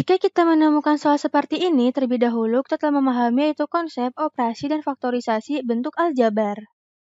Jika kita menemukan soal seperti ini, terlebih dahulu kita telah memahami yaitu konsep operasi dan faktorisasi bentuk aljabar.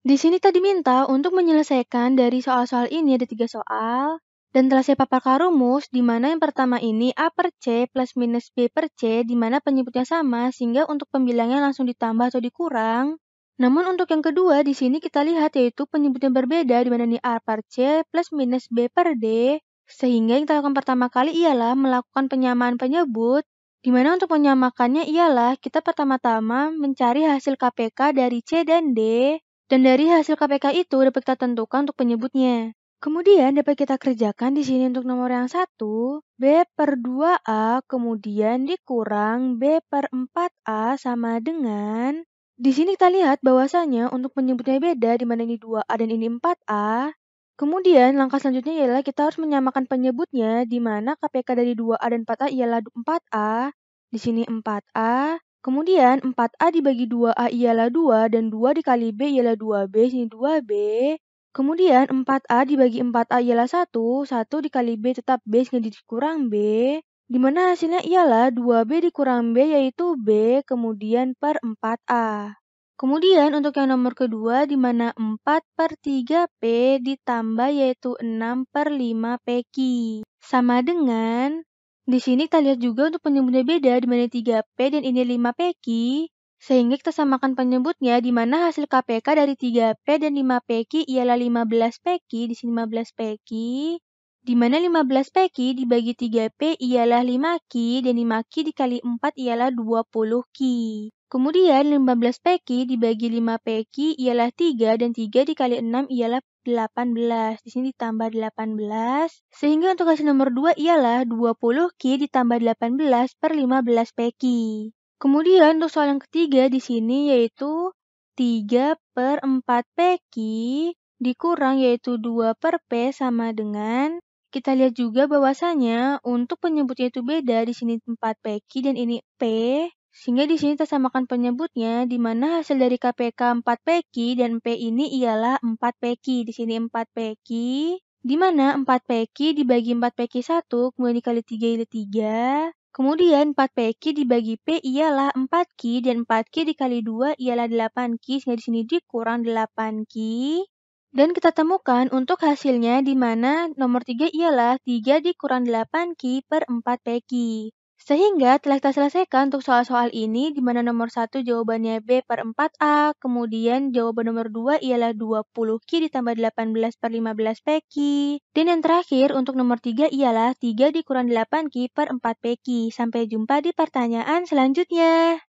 Di sini tadi minta untuk menyelesaikan dari soal-soal ini ada tiga soal, dan telah saya paparkan rumus di mana yang pertama ini A per C plus minus B per C di mana penyebutnya sama sehingga untuk pembilangnya langsung ditambah atau dikurang. Namun untuk yang kedua di sini kita lihat yaitu penyebutnya berbeda di mana ini A per C plus minus B per D sehingga yang dilakukan pertama kali ialah melakukan penyamaan penyebut, di mana untuk menyamakannya ialah kita pertama-tama mencari hasil KPK dari C dan D, dan dari hasil KPK itu dapat kita tentukan untuk penyebutnya. Kemudian dapat kita kerjakan di sini untuk nomor yang 1, B per 2A kemudian dikurang B per 4A sama dengan, di sini kita lihat bahwasanya untuk penyebutnya beda di mana ini 2A dan ini 4A, Kemudian langkah selanjutnya ialah kita harus menyamakan penyebutnya di mana KPK dari 2A dan 4A ialah 4A, di sini 4A, kemudian 4A dibagi 2A ialah 2 dan 2 dikali B ialah 2B, di sini 2B, kemudian 4A dibagi 4A ialah 1, 1 dikali B tetap B sini dikurang B, di mana hasilnya ialah 2B dikurang B yaitu B kemudian per 4A. Kemudian untuk yang nomor kedua di mana 4 per 3P ditambah yaitu 6 per 5PQ. Sama dengan, di sini kita lihat juga untuk penyebutnya beda di mana 3P dan ini 5PQ. Sehingga kita samakan penyebutnya di mana hasil KPK dari 3P dan 5PQ ialah 15PQ, di sini 15PQ di mana 15 peki dibagi 3 p ialah 5 ki dan 5 ki dikali 4 ialah 20 ki. Kemudian 15 peki dibagi 5 peki ialah 3 dan 3 dikali 6 ialah 18. Di sini ditambah 18. Sehingga untuk hasil nomor 2 ialah 20 ki ditambah 18 per 15 peki. Kemudian untuk soal yang ketiga di sini yaitu 3 per 4 peki dikurang yaitu 2 per P sama dengan kita lihat juga bahwasanya untuk penyebutnya itu beda. Di sini tempat Peki dan ini P. Sehingga di sini tersamakan penyebutnya, di mana hasil dari KPK 4 Peki dan P ini ialah 4 Peki. Di sini 4 Peki, di mana 4 Peki dibagi 4 Peki 1, kemudian dikali 3 ialah 3. Kemudian 4 Peki dibagi P ialah 4 Ki, dan 4 Ki dikali 2 ialah 8 Ki, sehingga di sini dikurang 8 Ki. Dan kita temukan untuk hasilnya di mana nomor 3 ialah 3 dikurang 8 Ki per 4 Ki. Sehingga telah kita selesaikan untuk soal-soal ini di mana nomor 1 jawabannya B per 4A, kemudian jawaban nomor 2 ialah 20 Ki ditambah 18 per 15 Ki. Dan yang terakhir untuk nomor 3 ialah 3 dikurang 8 Ki per 4 Ki. Sampai jumpa di pertanyaan selanjutnya.